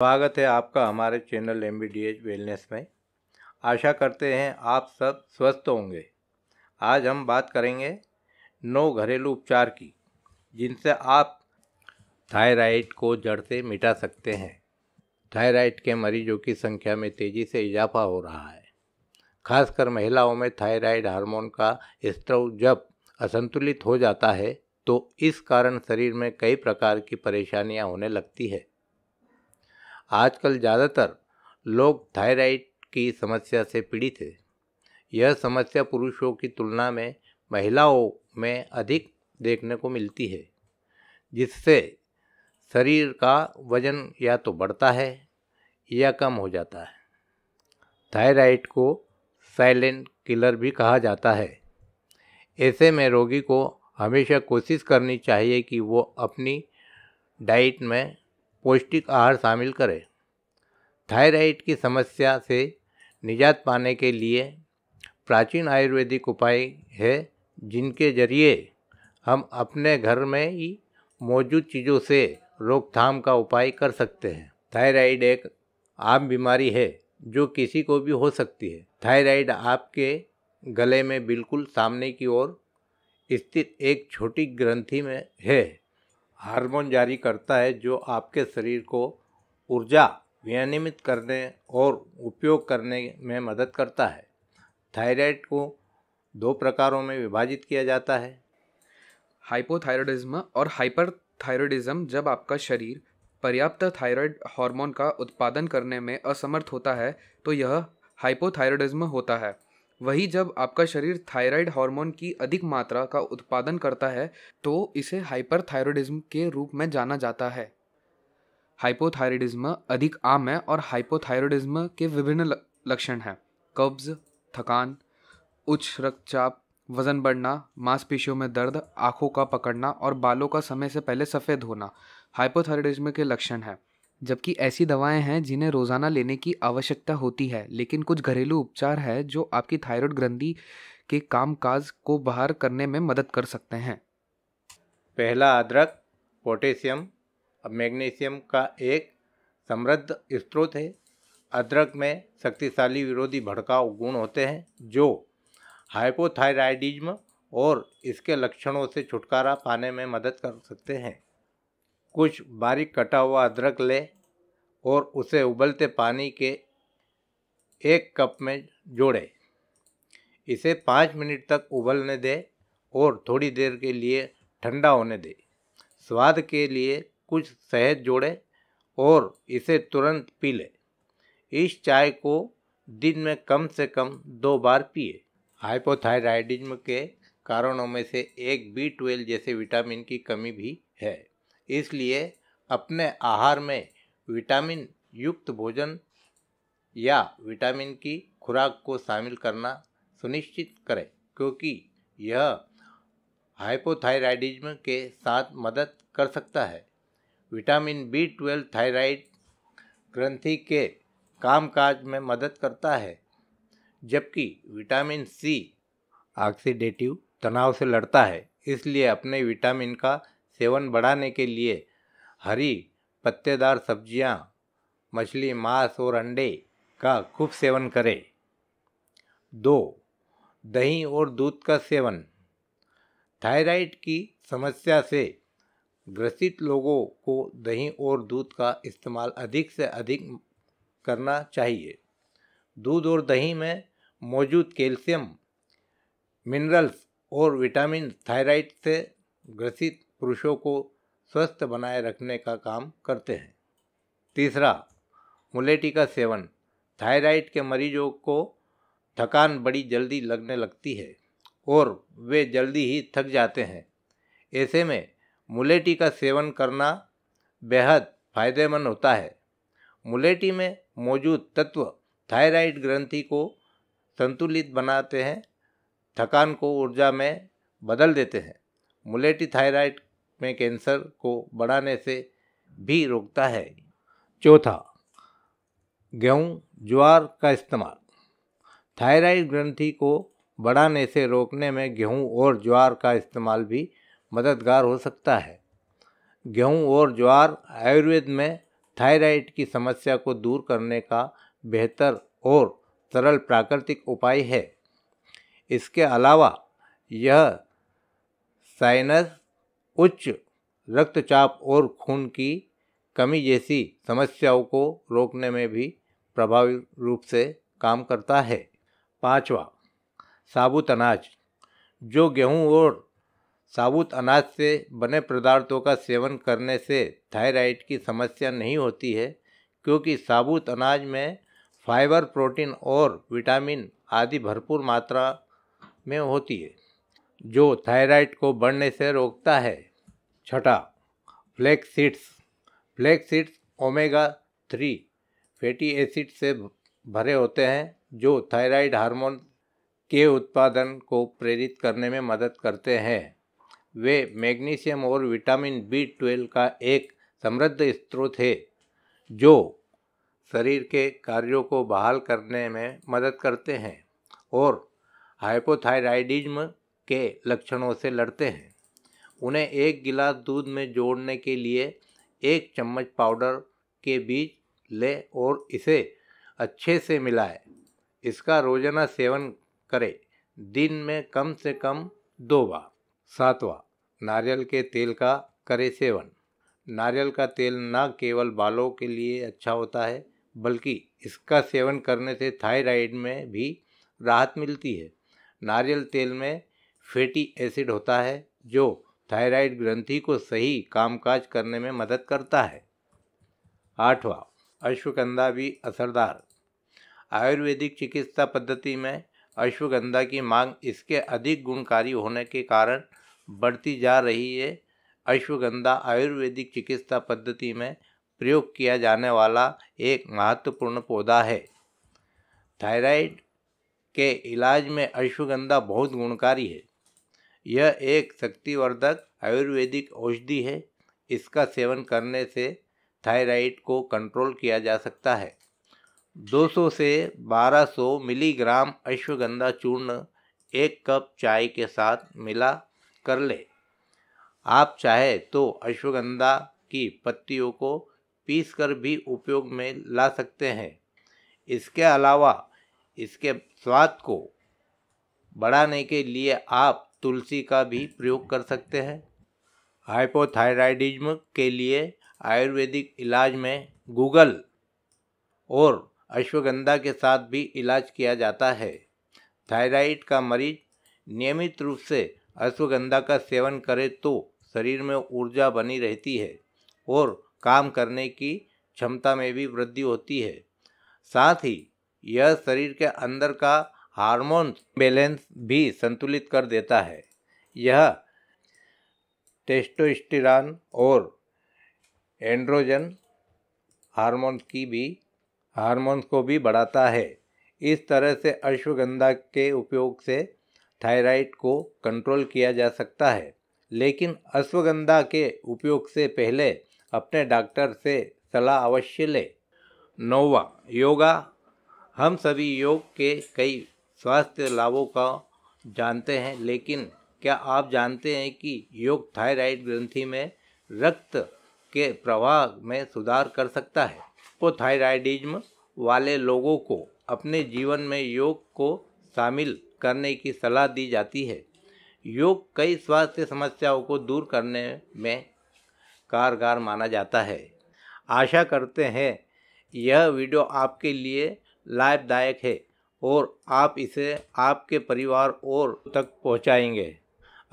स्वागत है आपका हमारे channel M B D H wellness में आशा करते हैं आप सब स्वस्थ होंगे आज हम बात करेंगे नौ घरेलू उपचार की जिनसे आप थायराइड को जड़ से मिटा सकते हैं थायराइड के मरीजों की संख्या में तेज़ी से इजाफा हो रहा है खासकर महिलाओं में थायराइड हार्मोन का स्त्रव जब असंतुलित हो जाता है तो इस कारण शरीर में कई प्रकार की परेशानियां होने लगती है आजकल ज़्यादातर लोग थायराइड की समस्या से पीड़ित है यह समस्या पुरुषों की तुलना में महिलाओं में अधिक देखने को मिलती है जिससे शरीर का वजन या तो बढ़ता है या कम हो जाता है थायराइड को साइलेंट किलर भी कहा जाता है ऐसे में रोगी को हमेशा कोशिश करनी चाहिए कि वो अपनी डाइट में पौष्टिक आहार शामिल करें थायराइड की समस्या से निजात पाने के लिए प्राचीन आयुर्वेदिक उपाय है जिनके जरिए हम अपने घर में ही मौजूद चीज़ों से रोकथाम का उपाय कर सकते हैं थायराइड एक आम बीमारी है जो किसी को भी हो सकती है थायराइड आपके गले में बिल्कुल सामने की ओर स्थित एक छोटी ग्रंथि में है हार्मोन जारी करता है जो आपके शरीर को ऊर्जा विनियमित करने और उपयोग करने में मदद करता है थायराइड को दो प्रकारों में विभाजित किया जाता है हाइपोथायरॉयडिज्म और हाइपरथायरॉयडिज्म जब आपका शरीर पर्याप्त थायराइड हार्मोन का उत्पादन करने में असमर्थ होता है तो यह हाइपोथायरॉयडिज्म होता है वही जब आपका शरीर थायराइड हार्मोन की अधिक मात्रा का उत्पादन करता है तो इसे हाइपरथायरॉयडिज्म के रूप में जाना जाता है हाइपोथायरॉयडिज्म अधिक आम है और हाइपोथायरॉयडिज्म के विभिन्न लक्षण हैं कब्ज थकान उच्च रक्तचाप वजन बढ़ना मांसपेशियों में दर्द आँखों का पकड़ना और बालों का समय से पहले सफ़ेद होना हाइपोथायरॉयडिज्म के लक्षण हैं जबकि ऐसी दवाएं हैं जिन्हें रोज़ाना लेने की आवश्यकता होती है लेकिन कुछ घरेलू उपचार हैं जो आपकी थायराइड ग्रंथि के कामकाज को बाहर करने में मदद कर सकते हैं पहला अदरक पोटेशियम मैग्नीशियम का एक समृद्ध स्रोत है अदरक में शक्तिशाली विरोधी भड़काव गुण होते हैं जो हाइपोथायराइडिज्म और इसके लक्षणों से छुटकारा पाने में मदद कर सकते हैं कुछ बारीक कटा हुआ अदरक ले और उसे उबलते पानी के एक कप में जोड़ें इसे पाँच मिनट तक उबलने दे और थोड़ी देर के लिए ठंडा होने दे स्वाद के लिए कुछ शहद जोड़ें और इसे तुरंत पी लें इस चाय को दिन में कम से कम दो बार पिए हाइपोथायराइडिज्म के कारणों में से एक बी ट्वेल्व जैसे विटामिन की कमी भी है इसलिए अपने आहार में विटामिन युक्त भोजन या विटामिन की खुराक को शामिल करना सुनिश्चित करें क्योंकि यह हाइपोथायराइडिज्म के साथ मदद कर सकता है विटामिन बी ट्वेल्व थायराइड ग्रंथि के कामकाज में मदद करता है जबकि विटामिन सी ऑक्सीडेटिव तनाव से लड़ता है इसलिए अपने विटामिन का सेवन बढ़ाने के लिए हरी पत्तेदार सब्जियां, मछली मांस और अंडे का खूब सेवन करें दो दही और दूध का सेवन थायराइड की समस्या से ग्रसित लोगों को दही और दूध का इस्तेमाल अधिक से अधिक करना चाहिए दूध और दही में मौजूद कैल्शियम मिनरल्स और विटामिन थायराइड से ग्रसित पुरुषों को स्वस्थ बनाए रखने का काम करते हैं तीसरा मुलेटी का सेवन थायराइड के मरीजों को थकान बड़ी जल्दी लगने लगती है और वे जल्दी ही थक जाते हैं ऐसे में मुलेटी का सेवन करना बेहद फायदेमंद होता है मुलेटी में मौजूद तत्व थायराइड ग्रंथि को संतुलित बनाते हैं थकान को ऊर्जा में बदल देते हैं मुलेटी थायराइड में कैंसर को बढ़ाने से भी रोकता है चौथा गेहूँ ज्वार का इस्तेमाल थायराइड ग्रंथि को बढ़ाने से रोकने में गेहूँ और ज्वार का इस्तेमाल भी मददगार हो सकता है गेहूँ और ज्वार आयुर्वेद में थायराइड की समस्या को दूर करने का बेहतर और सरल प्राकृतिक उपाय है इसके अलावा यह साइनस उच्च रक्तचाप और खून की कमी जैसी समस्याओं को रोकने में भी प्रभावी रूप से काम करता है पांचवा साबुत अनाज जो गेहूं और साबुत अनाज से बने पदार्थों का सेवन करने से थायराइड की समस्या नहीं होती है क्योंकि साबुत अनाज में फाइबर प्रोटीन और विटामिन आदि भरपूर मात्रा में होती है जो थायराइड को बढ़ने से रोकता है छठा flax seeds flax seeds omega three fatty acid से भरे होते हैं जो थायराइड हार्मोन के उत्पादन को प्रेरित करने में मदद करते हैं वे मैग्नीशियम और विटामिन बी ट्वेल्व का एक समृद्ध स्रोत है जो शरीर के कार्यों को बहाल करने में मदद करते हैं और हाइपोथायराइडिज्म के लक्षणों से लड़ते हैं उन्हें एक गिलास दूध में जोड़ने के लिए एक चम्मच पाउडर के बीज लें और इसे अच्छे से मिलाएं इसका रोजाना सेवन करें दिन में कम से कम दो बार सातवां नारियल के तेल का करें सेवन नारियल का तेल न केवल बालों के लिए अच्छा होता है बल्कि इसका सेवन करने से थायराइड में भी राहत मिलती है नारियल तेल में फैटी एसिड होता है जो थायराइड ग्रंथि को सही कामकाज करने में मदद करता है आठवां अश्वगंधा भी असरदार आयुर्वेदिक चिकित्सा पद्धति में अश्वगंधा की मांग इसके अधिक गुणकारी होने के कारण बढ़ती जा रही है अश्वगंधा आयुर्वेदिक चिकित्सा पद्धति में प्रयोग किया जाने वाला एक महत्वपूर्ण पौधा है थायराइड के इलाज में अश्वगंधा बहुत गुणकारी है यह एक शक्तिवर्धक आयुर्वेदिक औषधि है इसका सेवन करने से थायराइड को कंट्रोल किया जा सकता है 200 से 1200 मिलीग्राम अश्वगंधा चूर्ण एक कप चाय के साथ मिला कर ले आप चाहे तो अश्वगंधा की पत्तियों को पीस कर भी उपयोग में ला सकते हैं इसके अलावा इसके स्वाद को बढ़ाने के लिए आप तुलसी का भी प्रयोग कर सकते हैं हाइपोथायराइडिज्म के लिए आयुर्वेदिक इलाज में गूगल और अश्वगंधा के साथ भी इलाज किया जाता है थायराइड का मरीज नियमित रूप से अश्वगंधा का सेवन करे तो शरीर में ऊर्जा बनी रहती है और काम करने की क्षमता में भी वृद्धि होती है साथ ही यह शरीर के अंदर का हार्मोन बैलेंस भी संतुलित कर देता है यह टेस्टोस्टेरोन और एंड्रोजन हार्मोन की भी हार्मोन को भी बढ़ाता है इस तरह से अश्वगंधा के उपयोग से थायराइड को कंट्रोल किया जा सकता है लेकिन अश्वगंधा के उपयोग से पहले अपने डॉक्टर से सलाह अवश्य लें नौवा योगा हम सभी योग के कई स्वास्थ्य लाभों का जानते हैं लेकिन क्या आप जानते हैं कि योग थायराइड ग्रंथि में रक्त के प्रवाह में सुधार कर सकता है वो थायराइडिज्म वाले लोगों को अपने जीवन में योग को शामिल करने की सलाह दी जाती है योग कई स्वास्थ्य समस्याओं को दूर करने में कारगर माना जाता है आशा करते हैं यह वीडियो आपके लिए लाभदायक है और आप इसे आपके परिवार और तक पहुंचाएंगे।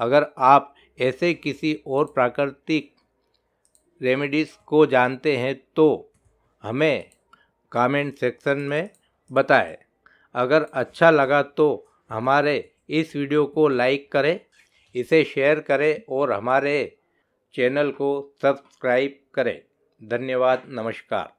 अगर आप ऐसे किसी और प्राकृतिक रेमेडीज़ को जानते हैं तो हमें कमेंट सेक्शन में बताएं। अगर अच्छा लगा तो हमारे इस वीडियो को लाइक करें इसे शेयर करें और हमारे चैनल को सब्सक्राइब करें धन्यवाद नमस्कार